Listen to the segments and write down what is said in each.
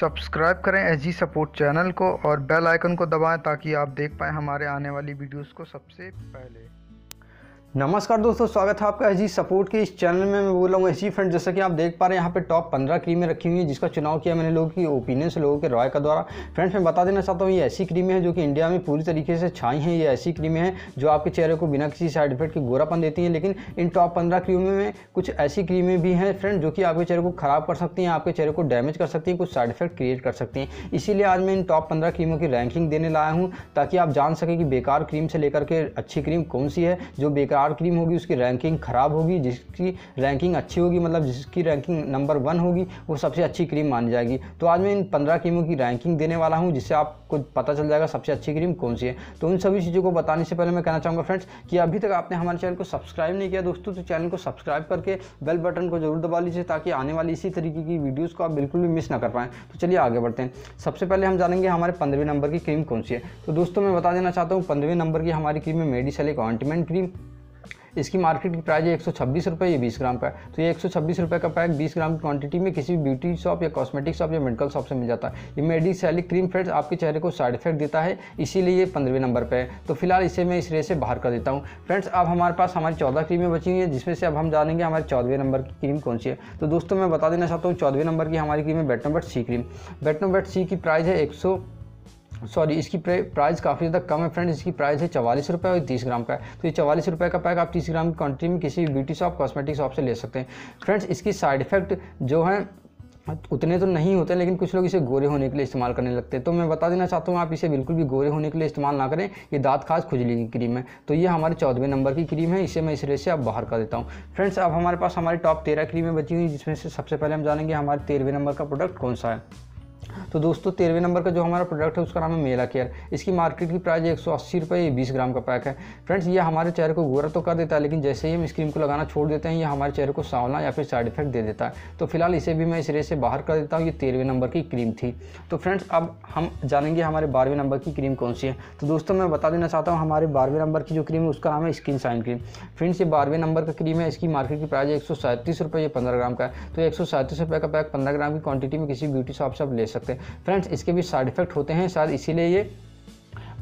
subscribe करें H G support channel को और बेल आइकन को दबाएं ताकि आप देख पाएँ हमारे आने वाली वीडियोस को सबसे पहले नमस्कार दोस्तों स्वागत है आपका एच सपोर्ट के इस चैनल में मैं बोल रहा हूँ एस फ्रेंड जैसा कि आप देख पा रहे हैं यहाँ पे टॉप पंद्रह क्रीमें रखी हुई हैं जिसका चुनाव किया मैंने लोगों की ओपिनियन से लोगों के राय का द्वारा फ्रेंड्स मैं बता देना चाहता हूँ ये ऐसी क्रीमें हैं जो कि इंडिया में पूरी तरीके से छाई हैं ये ऐसी क्रीमें हैं जो आपके चेहरे को बिना किसी साइड इफेक्ट के गोरापन देती हैं लेकिन इन टॉप पंद्रह क्रीमों में कुछ ऐसी क्रीमें भी हैं फ्रेंड जो कि आपके चेहरे को खराब कर सकती हैं आपके चेहरे को डैमेज कर सकती हैं कुछ साइड इफेक्ट क्रिएट कर सकती हैं इसीलिए आज मैं इन टॉप पंद्रह क्रीमों की रैंकिंग देने लाया हूँ ताकि आप जान सकें कि बेकार क्रीम से लेकर के अच्छी क्रीम कौन सी है जो बेकार डार्क क्रीम होगी उसकी रैंकिंग ख़राब होगी जिसकी रैंकिंग अच्छी होगी मतलब जिसकी रैंकिंग नंबर वन होगी वो सबसे अच्छी क्रीम मानी जाएगी तो आज मैं इन पंद्रह क्रीमों की रैंकिंग देने वाला हूँ जिससे आपको पता चल जाएगा सबसे अच्छी क्रीम कौन सी है तो उन सभी चीज़ों को बताने से पहले मैं कहना चाहूँगा फ्रेंड्स कि अभी तक आपने हमारे चैनल को सब्सक्राइब नहीं किया दोस्तों तो चैनल को सब्सक्राइब करके बेल बटन को जरूर दबा लीजिए ताकि आने वाली इसी तरीके की वीडियोज़ को आप बिल्कुल भी मिस ना कर पाएँ तो चलिए आगे बढ़ते हैं सबसे पहले हम जानेंगे हमारे पंद्रहवें नंबर की क्रीम कौन सी है तो दोस्तों मैं बता देना चाहता हूँ पंद्रहवें नंबर की हमारी क्रीम है मेडिसल एक ऑइंटमेंट क्रीम इसकी मार्केट की प्राइस है एक सौ ये बीस ग्राम का है तो ये एक सौ का पैक बीस ग्राम की क्वांटिटी में किसी भी ब्यूटी शॉप या कॉस्मेटिक शॉप या मेडिकल शॉप से मिल जाता है ये मेडिसैलिक क्रीम फ्रेड्स आपके चेहरे को साइड इफेक्ट देता है इसीलिए ये पंद्रहवें नंबर पर है तो फिलहाल इसे मैं इस रे से बाहर कर देता हूँ फ्रेंड्स अब हमारे पास हमारी चौदह क्रीमें बची हुई हैं जिसमें से अब हम जानेंगे हमारे चौदहवें नंबर की क्रीम कौन सी है तो दोस्तों मैं बता देना चाहता हूँ चौदहवें नंबर की हमारी क्रीम है बेटनोबेट सी क्रीम बेटनोबेट सी की प्राइस है एक सौ सॉरी इसकी प्राइस काफ़ी ज़्यादा कम है फ्रेंड इसकी प्राइस है चवालीस रुपये और तीस ग्राम का है तो ये चवालीस रुपये का पैक आप तीस ग्राम की क्वान्टिटी में किसी भी ब्यूटी शॉप कॉस्मेटिक शॉप से ले सकते हैं फ्रेंड्स इसकी साइड इफेक्ट जो है उतने तो नहीं होते लेकिन कुछ लोग इसे गोरे होने के लिए इस्तेमाल करने लगते हैं तो मैं बता देना चाहता हूँ आप इसे बिल्कुल भी गोरे होने के लिए इस्तेमाल ना करें ये दांत खास खुजली की क्रीम है तो ये हमारे चौदहवें नंबर की क्रीम है इसे मैं इस रेस से अब बाहर कर देता हूँ फ्रेंड्स अब हमारे पास हमारी टॉप तेरह क्रीमें बची हुई जिसमें से सबसे पहले हम जानेंगे हमारे तेरहवें नंबर का प्रोडक्ट कौन सा है तो दोस्तों तेरहवें नंबर का जो हमारा प्रोडक्ट है उसका नाम है मेला केयर इसकी मार्केट की प्राइस एक सौ अस्सी रुपये बीस ग्राम का पैक है फ्रेंड्स ये हमारे चेहरे को गोरा तो कर देता है लेकिन जैसे ही हम इस क्रीम को लगाना छोड़ देते हैं ये हमारे चेहरे को सावला या फिर साइड इफेक्ट दे देता है तो फिलहाल इसे भी मैं इस रेस से बाहर कर देता हूँ ये तेरहवें नंबर की क्रीम थी तो फ्रेंड्स अब हम जानेंगे हमारे बारहवें नंबर की क्रीम कौन सी है तो दोस्तों मैं बता देना चाहता हूँ हमारे बारहवें नंबर की जो क्रीम है उसका नाम है स्किन साइन क्रीम फ्रेंड्स ये बारहवें नंबर का क्रीम है इसकी मार्केट की प्राइस एक सौ सैंतीस रुपये पंद्रह ग्राम का है तो एक सौ सैंतीस रुपये का पैक पंद्रह ग्राम की क्वांटिटी में किसी ब्यूटी शॉप से आप ले सकते सकते हैं फ्रेंड्स इसके भी साइड इफेक्ट होते हैं शायद इसीलिए ये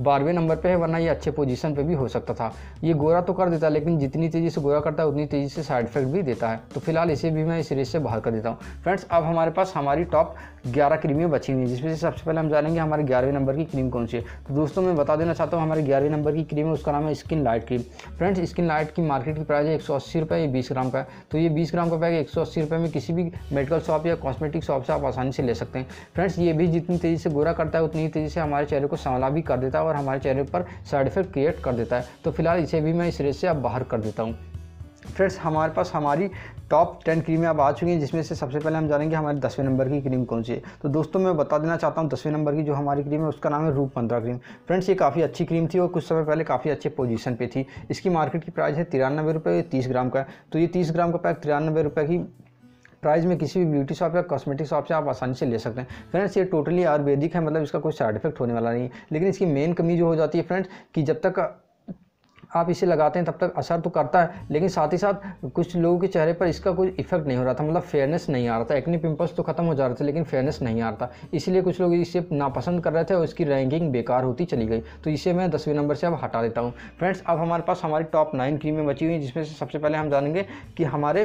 बारहवें नंबर पे है वरना ये अच्छे पोजीशन पे भी हो सकता था ये गोरा तो कर देता लेकिन जितनी तेज़ी से गोरा करता है उतनी तेज़ी से साइड इफेक्ट भी देता है तो फिलहाल इसे भी मैं इस रेस से बाहर कर देता हूँ फ्रेंड्स अब हमारे पास हमारी टॉप ग्यारह क्रीमें बची हुई हैं जिसमें से सबसे पहले हम जानेंगे हमारे ग्यारहवें नंबर की क्रीम कौन सी है तो दोस्तों मैं बता देना चाहता हूँ हमारे ग्यारहवें नंबर की क्रीम है उसका नाम है skin light cream friends skin light की मार्केट की प्राइस है एक सौ अस्सी रुपये ये बीस ग्राम का है तो ये बीस ग्राम का पैक एक सौ अस्सी रुपये में किसी भी मेडिकल शॉप या कॉस्मेटिक शॉप से आप आसानी से ले सकते हैं फ्रेंड्स ये भी जितनी तेज़ी से गोरा करता है उतनी तेज़ी से हमारे चेहरे को संवला भी कर देता है और हमारे चेहरे पर साइड इफेक्ट क्रिएट कर देता है तो फिलहाल इसे भी मैं इस रेस से अब बाहर कर देता हूँ फ्रेंड्स हमारे पास हमारी टॉप टेन क्रीमें अब आ चुकी हैं जिसमें से सबसे पहले हम जानेंगे हमारे दसवें नंबर की क्रीम कौन सी है तो दोस्तों मैं बता देना चाहता हूँ दसवें नंबर की जो हमारी क्रीम है उसका नाम है रूप मंद्रा क्रीम फ्रेंड्स ये काफ़ी अच्छी क्रीम थी और कुछ समय पहले काफ़ी अच्छे पोजीशन पे थी इसकी मार्केट की प्राइस है तिरानवे रुपये तीस ग्राम का तो ये तीस ग्राम का पैक तिरानवे रुपये की प्राइस में किसी भी ब्यूटी शॉप या कॉस्मेटिक शॉप से आप आसानी से ले सकते हैं फ्रेंड्स ये टोटली आयुर्वेदिक है मतलब इसका कोई साइड इफेक्ट होने वाला नहीं है लेकिन इसकी मेन कमी जो हो जाती है फ्रेंड्स कि जब तक आप इसे लगाते हैं तब तक असर तो करता है लेकिन साथ ही साथ कुछ लोगों के चेहरे पर इसका कोई इफेक्ट नहीं हो रहा था मतलब फेयरनेस नहीं आ रहा था एक्नी पिंपल्स तो खत्म हो जा रहे थे लेकिन फेयरनेस नहीं आ रहा था इसलिए कुछ लोग इसे नापसंद कर रहे थे और इसकी रैंकिंग बेकार होती चली गई तो इसे मैं दसवें नंबर से अब हटा देता हूँ फ्रेंड्स अब हमारे पास हमारी टॉप नाइन क्रीमें बची हुई हैं जिसमें से सबसे पहले हम जानेंगे कि हमारे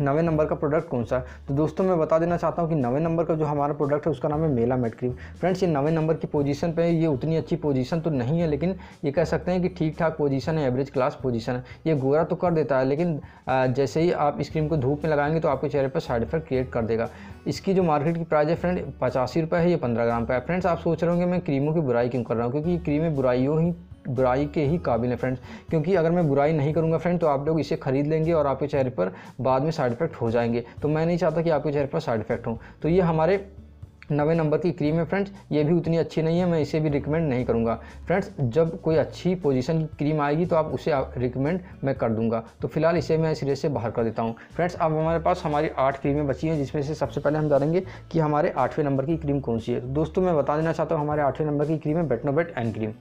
नवे नंबर का प्रोडक्ट कौन सा है तो दोस्तों मैं बता देना चाहता हूँ कि नवे नंबर का जो हमारा प्रोडक्ट है उसका नाम है मेला मेट क्रीम फ्रेंड्स ये नवे नंबर की पोजीशन पे ये उतनी अच्छी पोजीशन तो नहीं है लेकिन ये कह सकते हैं कि ठीक ठाक पोजीशन है एवरेज क्लास पोजीशन है ये गोरा तो कर देता है लेकिन जैसे ही आप इस क्रीम को धूप में लगाएंगे तो आपके चेहरे पर साइड इफेक्ट क्रिएट कर देगा इसकी जो मार्केट की प्राइस है फ्रेंड पचासी रुपये है ये पंद्रह ग्राम पर है फ्रेंड्स आप सोच रहे होंगे मैं क्रीमों की बुराई क्यों कर रहा हूँ क्योंकि क्रीमें बुराइयों ही बुराई के ही काबिल है फ्रेंड्स क्योंकि अगर मैं बुराई नहीं करूँगा फ्रेंड तो आप लोग इसे खरीद लेंगे और आपके चेहरे पर बाद में साइड इफेक्ट हो जाएंगे तो मैं नहीं चाहता कि आपके चेहरे पर साइड इफेक्ट हो तो ये हमारे नवे नंबर की क्रीम है फ्रेंड्स ये भी उतनी अच्छी नहीं है मैं इसे भी रिकमेंड नहीं करूँगा फ्रेंड्स जब कोई अच्छी पोजीशन की क्रीम आएगी तो आप उसे रिकमेंड मैं कर दूंगा तो फिलहाल इसे मैं सिरे से बाहर कर देता हूँ फ्रेंड्स अब हमारे पास हमारी आठ क्रीमें बची हैं जिसमें से सबसे पहले हम जानेंगे कि हमारे आठवें नंबर की क्रीम कौन सी है दोस्तों मैं बता देना चाहता हूँ हमारे आठवें नंबर की क्रीम है Betnovate and cream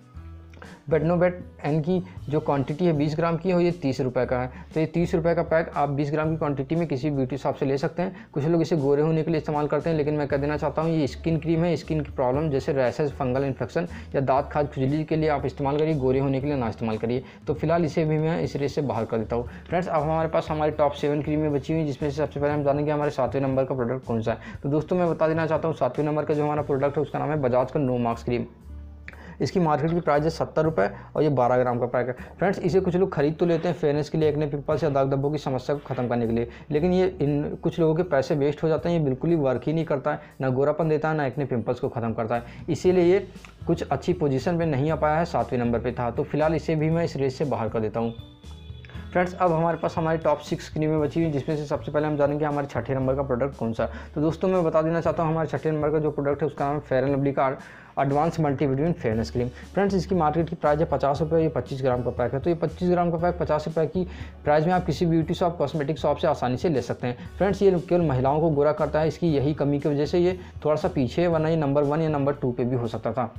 Betnovate N की जो क्वांटिटी है बीस ग्राम की है ये तीस रुपये का है तो ये तीस रुपये का पैक आप बीस ग्राम की क्वांटिटी में किसी ब्यूटी शॉप से ले सकते हैं कुछ लोग इसे गोरे होने के लिए इस्तेमाल करते हैं लेकिन मैं कह देना चाहता हूँ ये स्किन क्रीम है स्किन की प्रॉब्लम जैसे रैसेज फंगल इन्फेक्शन या दांत खाद खुजली के लिए आप इस्तेमाल करिए गोरे होने के लिए ना इस्तेमाल करिए तो फिलहाल इसे भी मैं इस रेस से बाहर कर देता हूँ फ्रेंड्स अब हमारे पास हमारी टॉप सेवन क्रीमें बची हुई जिसमें से सबसे पहले हम जानेंगे हमारे सातवें नंबर का प्रोडक्ट कौन सा है तो दोस्तों मैं बता देना चाहता हूँ सातवें नंबर का जो हमारा प्रोडक्ट है उसका नाम है बजाज का नो मार्क्स क्रीम इसकी मार्केट की प्राइस है सत्तर रुपये और ये बारह ग्राम का पैक है फ्रेंड्स इसे कुछ लोग खरीद तो लेते हैं फेयरनेस के लिए एकने पिंपल्स या दाग धब्बों की समस्या को खत्म करने के लिए लेकिन ये इन कुछ लोगों के पैसे वेस्ट हो जाते हैं ये बिल्कुल ही वर्क ही नहीं करता है ना गोरापन देता है ना एकने पिंपल्स को ख़त्म करता है इसीलिए ये कुछ अच्छी पोजीशन पर नहीं आ पाया है सातवें नंबर पे था तो फिलहाल इसे भी मैं इस रेस से बाहर कर देता हूँ फ्रेंड्स अब हमारे पास हमारी टॉप सिक्स क्रीमें बची हुई जिसमें से सबसे पहले हम जानेंगे हमारे छठे नंबर का प्रोडक्ट कौन सा तो दोस्तों मैं बता देना चाहता हूँ हमारे छठे नंबर का जो प्रोडक्ट है उसका नाम फेयर एंड लवली का advance multivitamin fairness cream friends इसकी मार्केट की प्राइस है पचास रुपये ये पच्चीस ग्राम का पैक है तो ये पच्चीस ग्राम का पैक पचास रुपये की प्राइस में आप किसी ब्यूटी शॉप कॉस्मेटिक शॉप से आसानी से ले सकते हैं फ्रेंड्स ये केवल महिलाओं को गोरा करता है इसकी यही कमी की वजह से ये थोड़ा सा पीछे वरना ये नंबर वन या नंबर टू पर भी हो सकता था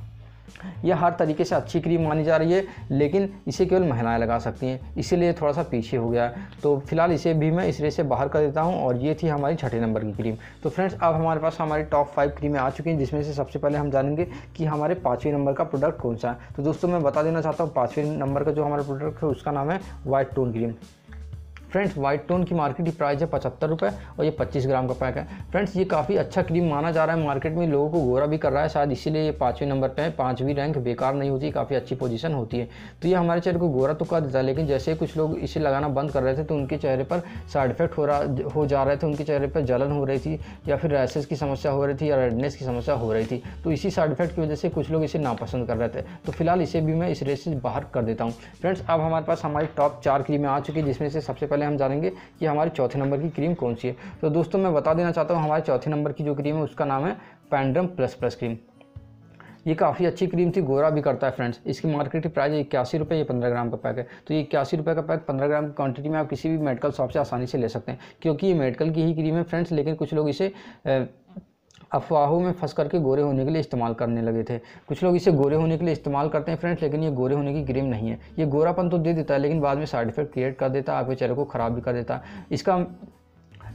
यह हर तरीके से अच्छी क्रीम मानी जा रही है लेकिन इसे केवल महिलाएं लगा सकती हैं इसीलिए थोड़ा सा पीछे हो गया है तो फिलहाल इसे भी मैं इस रेस से बाहर कर देता हूँ और ये थी हमारी छठे नंबर की क्रीम तो फ्रेंड्स अब हमारे पास हमारी टॉप फाइव क्रीमें आ चुकी हैं जिसमें से सबसे पहले हम जानेंगे कि हमारे पाँचवें नंबर का प्रोडक्ट कौन सा है तो दोस्तों मैं बता देना चाहता हूँ पाँचवें नंबर का जो हमारा प्रोडक्ट है उसका नाम है white tone cream friends white tone की मार्केट की प्राइस है पचहत्तर रुपये और ये पच्चीस ग्राम का पैक है फ्रेंड्स ये काफ़ी अच्छा क्रीम माना जा रहा है मार्केट में लोगों को गोरा भी कर रहा है शायद इसीलिए ये पाँचवें नंबर पर है पाँचवीं रैंक बेकार नहीं होती काफ़ी अच्छी पोजीशन होती है तो ये हमारे चेहरे को गोरा तो कर देता है लेकिन जैसे कुछ लोग इसे लगाना बंद कर रहे थे तो उनके चेहरे पर साइड इफेक्ट हो रहा हो जा रहे थे उनके चेहरे पर जलन हो रही थी या फिर रैसेस की समस्या हो रही थी या रेडनेस की समस्या हो रही थी तो इसी साइड इफेक्ट की वजह से कुछ लोग इसे नापसंद कर रहे थे तो फिलहाल इसे भी मैं इस रेस से बाहर कर देता हूँ फ्रेंड्स अब हमारे पास हमारी टॉप चार क्रीमें आ चुकी है जिसमें से सबसे पहले पहले हम जानेंगे कि हमारी चौथे नंबर की क्रीम कौन सी है तो दोस्तों मैं बता देना चाहता हूँ हमारे चौथे नंबर की जो क्रीम है उसका नाम है पैंड्रम प्लस प्लस क्रीम ये काफ़ी अच्छी क्रीम थी गोरा भी करता है फ्रेंड्स इसकी मार्केट प्राइस इक्यासी रुपये ये पंद्रह ग्राम का पैक है तो ये इक्यासी रुपये का पैक पंद्रह ग्राम की क्वांटिटी में आप किसी भी मेडिकल शॉप से आसानी से ले सकते हैं क्योंकि ये मेडिकल की ही क्रीम है फ्रेंड्स लेकिन कुछ लोग इसे अफवाहों में फंस करके गोरे होने के लिए इस्तेमाल करने लगे थे कुछ लोग इसे गोरे होने के लिए इस्तेमाल करते हैं फ्रेंड्स लेकिन ये गोरे होने की क्रीम नहीं है ये गोरापन तो दे देता है लेकिन बाद में साइड इफेक्ट क्रिएट कर देता है आपके चेहरे को ख़राब भी कर देता है इसका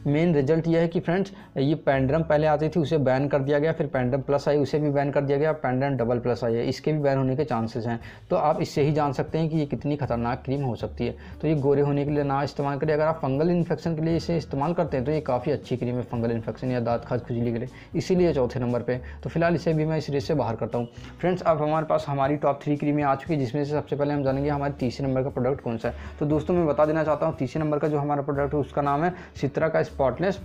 मेन रिजल्ट ये है कि फ्रेंड्स ये पैंड्रम पहले आती थी उसे बैन कर दिया गया फिर पैंड्रम प्लस आई उसे भी बैन कर दिया गया पैंड्रम डबल प्लस आई है इसके भी बैन होने के चांसेस हैं तो आप इससे ही जान सकते हैं कि ये कितनी खतरनाक क्रीम हो सकती है तो ये गोरे होने के लिए ना इस्तेमाल करें अगर आप फंगल इन्फेक्शन के लिए इसे इस्तेमाल करते हैं तो ये काफ़ी अच्छी क्रीम है फंगल इन्फेक्शन या दाँत खाद खुजली के लिए इसीलिए चौथे नंबर पर तो फिलहाल इसे भी मैं इस रेस से बाहर करता हूँ फ्रेंड्स अब हमारे पास हमारी टॉप थ्री क्रीमें आ चुकी है जिसमें से सबसे पहले हम जानेंगे हमारे तीसरे नंबर का प्रोडक्ट कौन सा है तो दोस्तों मैं बता देना चाहता हूँ तीसरे नंबर का जो हमारा प्रोडक्ट है उसका नाम है सित्रा का spotless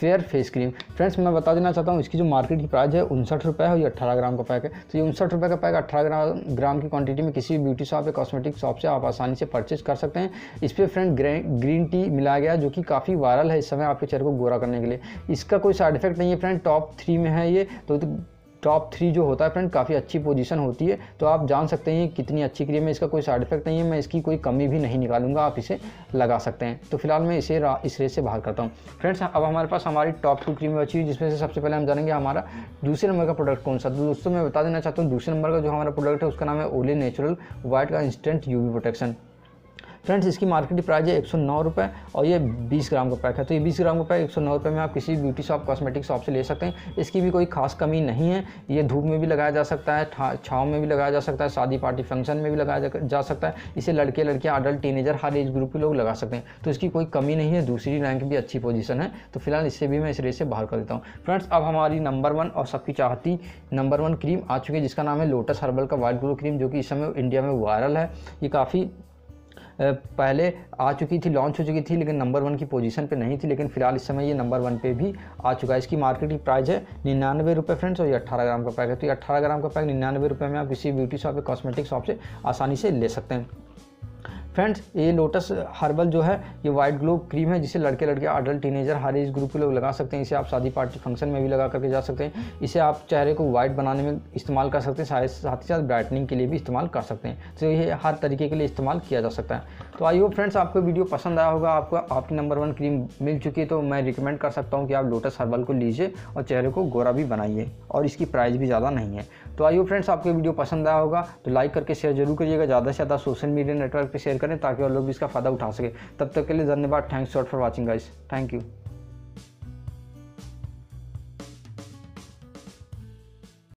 fair face cream friends मैं बता देना चाहता हूँ इसकी जो मार्केट की प्राइस है उनसठ रुपये है ये अट्ठारह ग्राम का पैक है तो ये उनसठ रुपये का पैक अट्ठारह ग्राम ग्राम की क्वांटिटी में किसी भी ब्यूटी शॉप या कॉस्मेटिक शॉप से आप आसानी से परचेज कर सकते हैं इस पर फ्रेंड ग्रीन टी मिलाया गया जो कि काफ़ी वायरल है इस समय आपके चेहरे को गोरा करने के लिए इसका कोई साइड इफेक्ट नहीं है फ्रेंड टॉप थ्री में है ये तो, तो टॉप थ्री जो होता है फ्रेंड काफ़ी अच्छी पोजीशन होती है तो आप जान सकते हैं कितनी अच्छी क्रीम है इसका कोई साइड इफेक्ट नहीं है मैं इसकी कोई कमी भी नहीं निकालूंगा आप इसे लगा सकते हैं तो फिलहाल मैं इसे इस रेस से बाहर करता हूँ फ्रेंड्स अब हमारे पास हमारी टॉप टू क्रीम अच्छी हुई जिसमें से सबसे पहले हम जानेंगे हमारा दूसरे नंबर का प्रोडक्ट कौन सा तो दोस्तों मैं बता देना चाहता हूँ दूसरे नंबर का जो हमारा प्रोडक्ट है उसका नाम है ओले नेचुरल वाइट का इंस्टेंट यू प्रोटेक्शन फ्रेंड्स इसकी मार्केट प्राइस है एक सौ नौ और ये बीस ग्राम का पैक है तो ये बीस ग्राम का पैक एक सौ नौ रुपये में आप किसी ब्यूटी शॉप कॉस्मेटिक शॉप से ले सकते हैं इसकी भी कोई खास कमी नहीं है ये धूप में भी लगाया जा सकता है छाँव में भी लगाया जा सकता है शादी पार्टी फंक्शन में भी लगाया जा सकता है इसे लड़के लड़कियाँ अडल्ट टीनेजर हर एज ग्रुप के लोग लगा सकते हैं तो इसकी कोई कमी नहीं है दूसरी रैंक भी अच्छी पोजिशन है तो फिलहाल इससे भी मैं इस रेस से बाहर कर देता हूँ फ्रेंड्स अब हमारी नंबर वन और सबकी चाहती नंबर वन क्रीम आ चुकी है जिसका नाम है लोटस हर्बल का वाइट ग्रो क्रीम जो कि इस समय इंडिया में वायरल है ये काफ़ी पहले आ चुकी थी लॉन्च हो चुकी थी लेकिन नंबर वन की पोजीशन पे नहीं थी लेकिन फिलहाल इस समय ये नंबर वन पे भी आ चुका है इसकी मार्केटिंग प्राइस है निन्यानवे रुपये फ्रेंड्स और ये अट्ठारह ग्राम का पैक है तो ये अट्ठारह ग्राम का पैक निन्यानवे रुपये में आप किसी ब्यूटी शॉप या कॉस्मेटिक शॉप से आसानी से ले सकते हैं फ्रेंड्स ये लोटस हर्बल जो है ये वाइट ग्लो क्रीम है जिसे लड़के लड़के अडल्ट टीनेजर हर एज ग्रुप के लोग लगा सकते हैं इसे आप शादी पार्टी फंक्शन में भी लगा करके जा सकते हैं इसे आप चेहरे को वाइट बनाने में इस्तेमाल कर सकते हैं साथ ही साथ ब्राइटनिंग के लिए भी इस्तेमाल कर सकते हैं तो ये हर तरीके के लिए इस्तेमाल किया जा सकता है तो आई होप फ्रेंड्स आपको वीडियो पसंद आया होगा आपको आपकी नंबर वन क्रीम मिल चुकी है तो मैं रिकमेंड कर सकता हूँ कि आप लोटस हर्बल को लीजिए और चेहरे को गोरा भी बनाइए और इसकी प्राइस भी ज़्यादा नहीं है तो आई होप फ्रेंड्स आपको वीडियो पसंद आया होगा तो लाइक करके शेयर जरूर करिएगा ज़्यादा से ज़्यादा सोशल मीडिया नेटवर्क पर शेयर करें ताकि और लोग भी इसका फ़ायदा उठा सके तब तक के लिए धन्यवाद thanks short for watching guys thank you